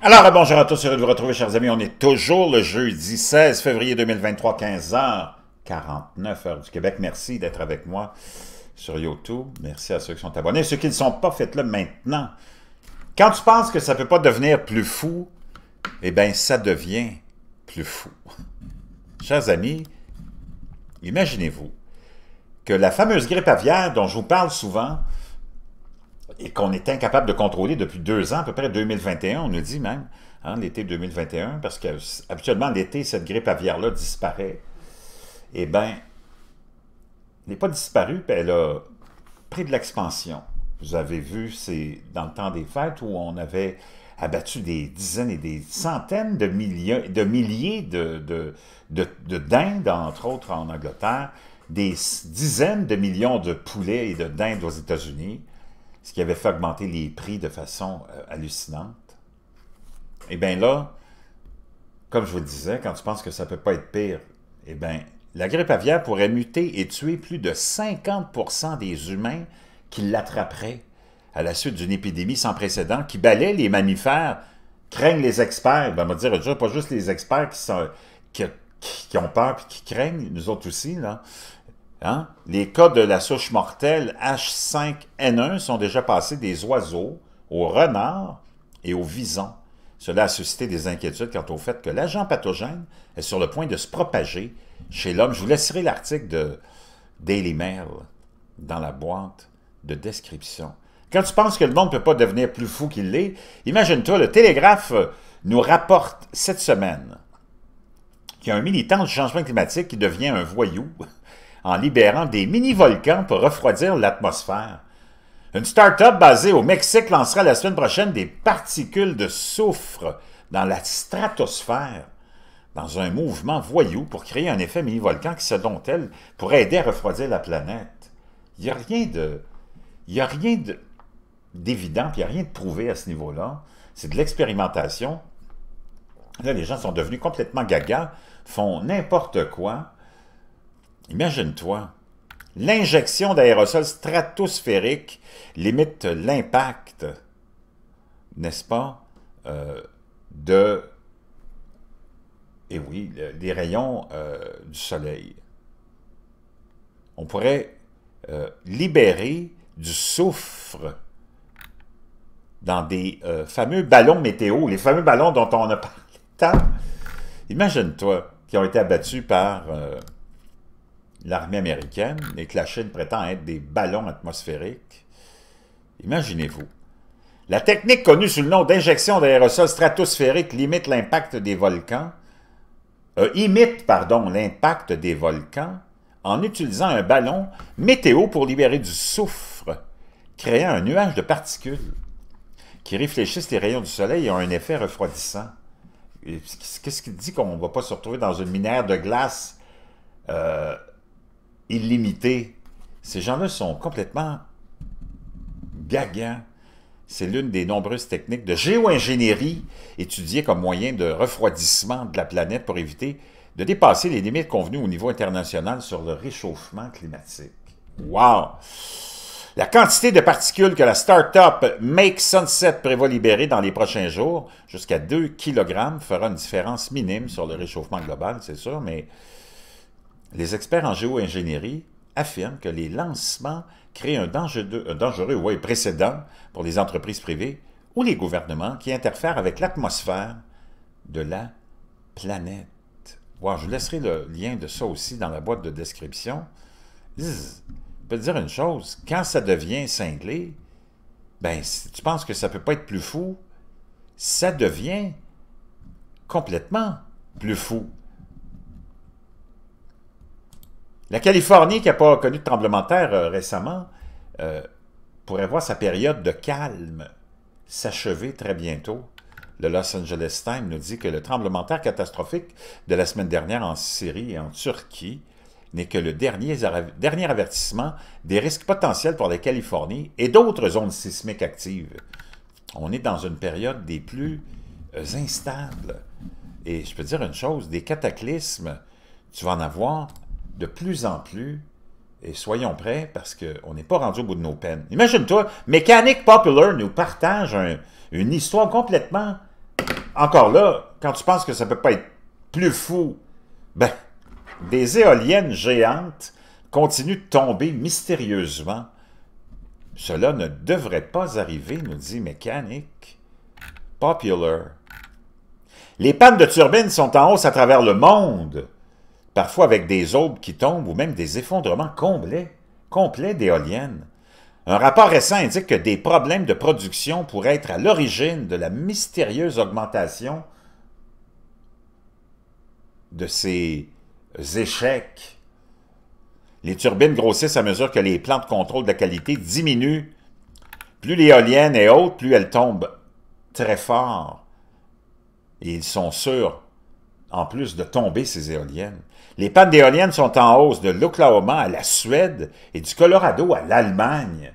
Alors, ah, bonjour à tous, heureux de vous retrouver, chers amis. On est toujours le jeudi 16 février 2023, 15h49, heure du Québec. Merci d'être avec moi sur YouTube. Merci à ceux qui sont abonnés. Ceux qui ne sont pas, faites-le maintenant. Quand tu penses que ça ne peut pas devenir plus fou, eh bien, ça devient plus fou. Chers amis, imaginez-vous que la fameuse grippe aviaire dont je vous parle souvent, et qu'on est incapable de contrôler depuis deux ans, à peu près 2021, on nous dit même, en hein, l'été 2021, parce que habituellement l'été, cette grippe aviaire-là disparaît. Eh bien, elle n'est pas disparue, puis elle a pris de l'expansion. Vous avez vu, c'est dans le temps des fêtes où on avait abattu des dizaines et des centaines de, milliers de milliers de, de, de, de dindes, entre autres en Angleterre, des dizaines de millions de poulets et de dindes aux États-Unis ce qui avait fait augmenter les prix de façon euh, hallucinante. Et eh bien là, comme je vous le disais, quand tu penses que ça ne peut pas être pire, eh bien, la grippe aviaire pourrait muter et tuer plus de 50 des humains qui l'attraperaient à la suite d'une épidémie sans précédent qui balaie les mammifères, craignent les experts. Ben, on va dire, pas juste les experts qui, sont, qui, qui ont peur et qui craignent, nous autres aussi, là. Hein? Les cas de la souche mortelle H5N1 sont déjà passés des oiseaux aux renards et aux visons. Cela a suscité des inquiétudes quant au fait que l'agent pathogène est sur le point de se propager chez l'homme. Je vous laisserai l'article de Daily Mail dans la boîte de description. Quand tu penses que le monde ne peut pas devenir plus fou qu'il l'est, imagine-toi, le Télégraphe nous rapporte cette semaine qu'il y a un militant du changement climatique qui devient un voyou en libérant des mini-volcans pour refroidir l'atmosphère. Une start-up basée au Mexique lancera la semaine prochaine des particules de soufre dans la stratosphère, dans un mouvement voyou pour créer un effet mini-volcan qui, selon elle, pourrait aider à refroidir la planète. Il n'y a rien de... Il a rien d'évident, il n'y a rien de prouvé à ce niveau-là. C'est de l'expérimentation. Là, les gens sont devenus complètement gaga, font n'importe quoi. Imagine-toi, l'injection d'aérosols stratosphériques limite l'impact, n'est-ce pas, euh, de, et eh oui, des rayons euh, du soleil. On pourrait euh, libérer du soufre dans des fameux ballons météo, les fameux ballons dont on a parlé Imagine-toi, qui ont été abattus par l'armée américaine et que la Chine prétend être des ballons atmosphériques. Imaginez-vous. La technique connue sous le nom d'injection d'aérosols stratosphériques limite l'impact des volcans, euh, imite pardon l'impact des volcans en utilisant un ballon météo pour libérer du soufre, créant un nuage de particules qui réfléchissent les rayons du soleil et ont un effet refroidissant. Qu'est-ce qui dit qu'on ne va pas se retrouver dans une minière de glace euh, illimité. Ces gens-là sont complètement gagants. C'est l'une des nombreuses techniques de géo-ingénierie étudiées comme moyen de refroidissement de la planète pour éviter de dépasser les limites convenues au niveau international sur le réchauffement climatique. Wow! La quantité de particules que la start-up Make Sunset prévoit libérer dans les prochains jours, jusqu'à 2 kg, fera une différence minime sur le réchauffement global, c'est sûr, mais les experts en géo-ingénierie affirment que les lancements créent un dangereux, précédent pour les entreprises privées ou les gouvernements qui interfèrent avec l'atmosphère de la planète. Wow, je laisserai le lien de ça aussi dans la boîte de description. Peut je peux te dire une chose, quand ça devient cinglé, ben, si tu penses que ça ne peut pas être plus fou, ça devient complètement plus fou. La Californie, qui n'a pas connu de tremblement de terre euh, récemment, euh, pourrait voir sa période de calme s'achever très bientôt. Le Los Angeles Times nous dit que le tremblement de terre catastrophique de la semaine dernière en Syrie et en Turquie n'est que le dernier, avertissement des risques potentiels pour la Californie et d'autres zones sismiques actives. On est dans une période des plus euh, instables. Et je peux dire une chose, des cataclysmes, tu vas en avoir de plus en plus, et soyons prêts parce qu'on n'est pas rendu au bout de nos peines. Imagine-toi, Mechanic Popular nous partage une histoire complètement... Encore là, quand tu penses que ça ne peut pas être plus fou, ben, des éoliennes géantes continuent de tomber mystérieusement. Cela ne devrait pas arriver, nous dit Mechanic Popular. Les pannes de turbines sont en hausse à travers le monde parfois avec des aubes qui tombent ou même des effondrements complets, d'éoliennes. Un rapport récent indique que des problèmes de production pourraient être à l'origine de la mystérieuse augmentation de ces échecs. Les turbines grossissent à mesure que les plans de contrôle de la qualité diminuent. Plus l'éolienne est haute, plus elle tombe très fort. Et ils sont sûrs, en plus de tomber ces éoliennes. Les pannes d'éoliennes sont en hausse de l'Oklahoma à la Suède et du Colorado à l'Allemagne.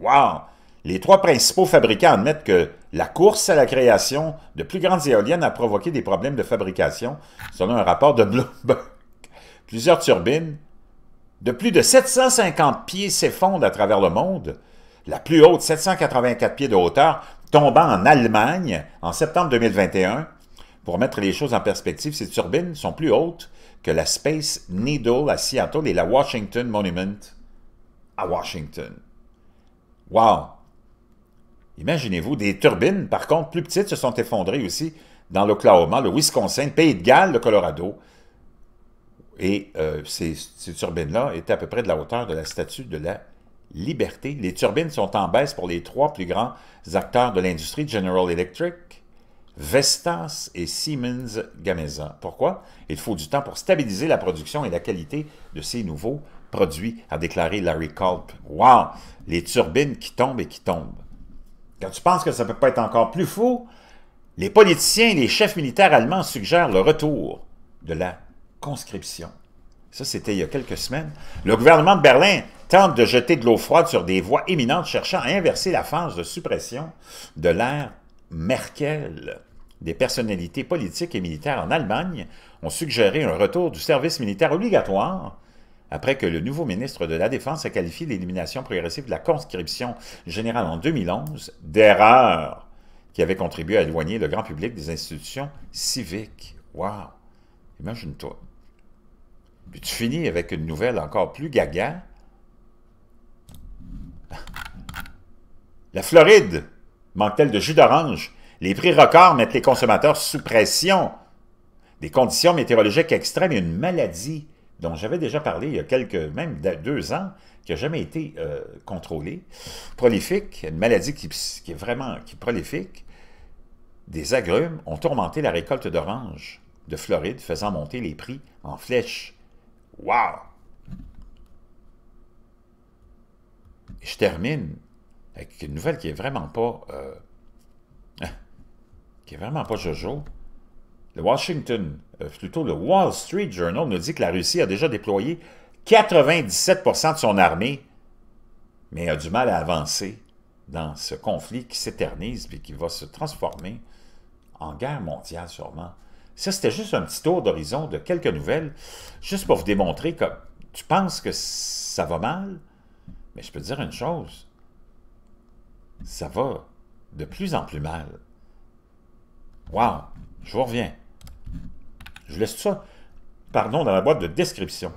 Wow! Les trois principaux fabricants admettent que la course à la création de plus grandes éoliennes a provoqué des problèmes de fabrication, selon un rapport de Bloomberg. Plusieurs turbines de plus de 750 pieds s'effondrent à travers le monde, la plus haute 784 pieds de hauteur tombant en Allemagne en septembre 2021 pour mettre les choses en perspective, ces turbines sont plus hautes que la Space Needle à Seattle et la Washington Monument à Washington. Wow! Imaginez-vous, des turbines, par contre, plus petites, se sont effondrées aussi dans l'Oklahoma, le Wisconsin, le Pays de Galles, le Colorado. Et euh, ces turbines-là étaient à peu près de la hauteur de la statue de la liberté. Les turbines sont en baisse pour les trois plus grands acteurs de l'industrie, General Electric, Vestas et Siemens Gamesa. Pourquoi? Il faut du temps pour stabiliser la production et la qualité de ces nouveaux produits, a déclaré Larry Culp. Wow! Les turbines qui tombent et qui tombent. Quand tu penses que ça ne peut pas être encore plus fou, les politiciens et les chefs militaires allemands suggèrent le retour de la conscription. Ça, c'était il y a quelques semaines. Le gouvernement de Berlin tente de jeter de l'eau froide sur des voies éminentes cherchant à inverser la phase de suppression de l'air Merkel. Des personnalités politiques et militaires en Allemagne ont suggéré un retour du service militaire obligatoire après que le nouveau ministre de la Défense a qualifié l'élimination progressive de la conscription générale en 2011 d'erreur qui avait contribué à éloigner le grand public des institutions civiques. Wow! Imagine-toi. Puis tu finis avec une nouvelle encore plus gaga. La Floride Manque-t-elle de jus d'orange? Les prix records mettent les consommateurs sous pression. Des conditions météorologiques extrêmes et une maladie dont j'avais déjà parlé il y a quelques, même deux ans, qui n'a jamais été euh, contrôlée, prolifique, une maladie qui, est vraiment qui prolifique, des agrumes ont tourmenté la récolte d'orange de Floride, faisant monter les prix en flèche. Wow! Je termine une nouvelle qui est vraiment pas. Euh, qui est vraiment pas Jojo. Le Washington, euh, plutôt le Wall Street Journal, nous dit que la Russie a déjà déployé 97 de son armée, mais a du mal à avancer dans ce conflit qui s'éternise et qui va se transformer en guerre mondiale sûrement. Ça, c'était juste un petit tour d'horizon de quelques nouvelles, juste pour vous démontrer que tu penses que ça va mal, mais je peux te dire une chose, ça va de plus en plus mal. Wow! Je vous reviens. Je laisse ça, pardon, dans la boîte de description.